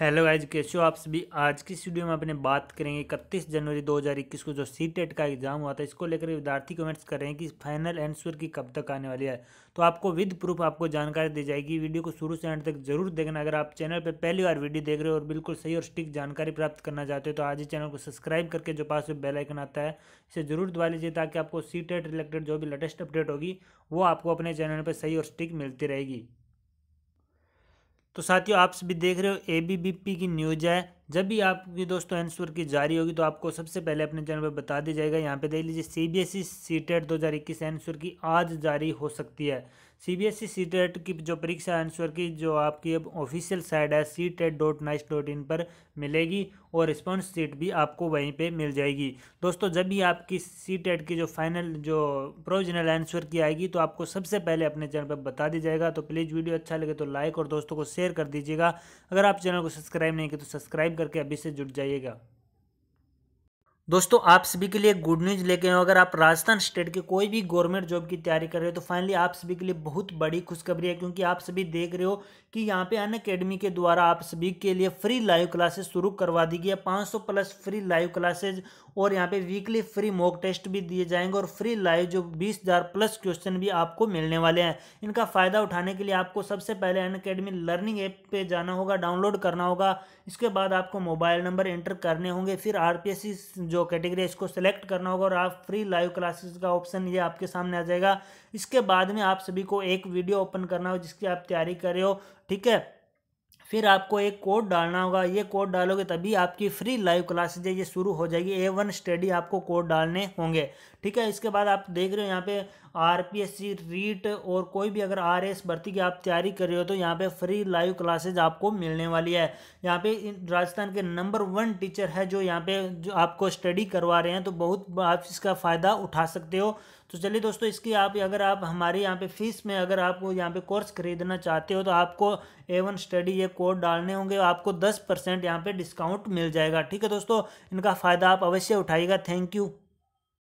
hello guys कैसे हो आप सभी आज की वीडियो में अपने बात करेंगे इकतीस जनवरी 2021 को जो सी टेट e का एग्जाम हुआ था इसको लेकर विद्यार्थी कमेंट्स कर रहे हैं कि फाइनल आंसर की कब तक आने वाली है तो आपको विद प्रूफ आपको जानकारी दी जाएगी वीडियो को शुरू से एंड तक जरूर देखना अगर आप चैनल पर पहली बार वीडियो देख रहे हो और बिल्कुल सही और स्टिक जानकारी प्राप्त करना चाहते हो तो आज ही चैनल को सब्सक्राइब करके जो पास में बेलाइकन आता है इसे जरूर दबा लीजिए ताकि आपको सी टेट रिलेटेड जो भी लेटेस्ट अपडेट होगी वो आपको अपने चैनल पर सही और स्टिक मिलती रहेगी तो साथियों आप सभी देख रहे हो ए बी बी पी की न्यूज है जब भी आपकी दोस्तों आंसर की जारी होगी तो आपको सबसे पहले अपने चैनल पर बता दिया जाएगा यहाँ पे देख लीजिए C B S E C TET दो हज़ार इक्कीस आंसर की आज जारी हो सकती है C B S E C TET की जो परीक्षा आंसर की जो आपकी अब ऑफिशियल साइट है C TET dot nic dot in पर मिलेगी और रिस्पॉन्स सीट भी आपको वहीं पर मिल जाएगी दोस्तों जब भी आपकी सी टेट e की जो फाइनल जो प्रोविजनल आंसर की आएगी तो आपको सबसे पहले अपने चैनल पर बता दिया जाएगा तो प्लीज़ वीडियो अच्छा लगे तो लाइक और दोस्तों को शेयर कर दीजिएगा अगर आप चैनल को सब्सक्राइब नहीं किया तो सब्सक्राइब करके अभी से जुट जाइएगा दोस्तों आप सभी के लिए गुड न्यूज़ लेके हैं अगर आप राजस्थान स्टेट के कोई भी गवर्नमेंट जॉब की तैयारी कर रहे हो तो फाइनली आप सभी के लिए बहुत बड़ी खुशखबरी है क्योंकि आप सभी देख रहे हो कि यहाँ पे अन अकेडमी के द्वारा आप सभी के लिए फ्री लाइव क्लासेस शुरू करवा दी गई है 500 प्लस फ्री लाइव क्लासेज और यहाँ पे वीकली फ्री मॉक टेस्ट भी दिए जाएंगे और फ्री लाइव जो बीस प्लस क्वेश्चन भी आपको मिलने वाले हैं इनका फ़ायदा उठाने के लिए आपको सबसे पहले अन अकेडमी लर्निंग ऐप पर जाना होगा डाउनलोड करना होगा इसके बाद आपको मोबाइल नंबर एंटर करने होंगे फिर आर जो जो कैटेगरी है इसको सेलेक्ट करना होगा और आप फ्री लाइव क्लासेस का ऑप्शन ये आपके सामने आ जाएगा इसके बाद में आप सभी को एक वीडियो ओपन करना हो जिसकी आप तैयारी कर रहे हो ठीक है फिर आपको एक कोड डालना होगा ये कोड डालोगे तभी आपकी फ्री लाइव क्लासेज ये शुरू हो जाएगी ए वन स्टडी आपको कोड डालने होंगे ठीक है इसके बाद आप देख रहे हो यहाँ पे R P S C REET और कोई भी अगर आर एस भर्ती की आप तैयारी कर रहे हो तो यहाँ पे फ्री लाइव क्लासेज आपको मिलने वाली है यहाँ पे राजस्थान के नंबर वन टीचर है जो यहाँ पे जो आपको स्टडी करवा रहे हैं तो बहुत आप इसका फ़ायदा उठा सकते हो तो चलिए दोस्तों इसकी आप अगर आप हमारे यहाँ पे फीस में अगर आपको यहाँ पे कोर्स खरीदना चाहते हो तो आपको ए वन स्टडी ये कोड डालने होंगे आपको दस परसेंट यहाँ पर डिस्काउंट मिल जाएगा ठीक है दोस्तों इनका फ़ायदा आप अवश्य उठाइएगा थैंक यू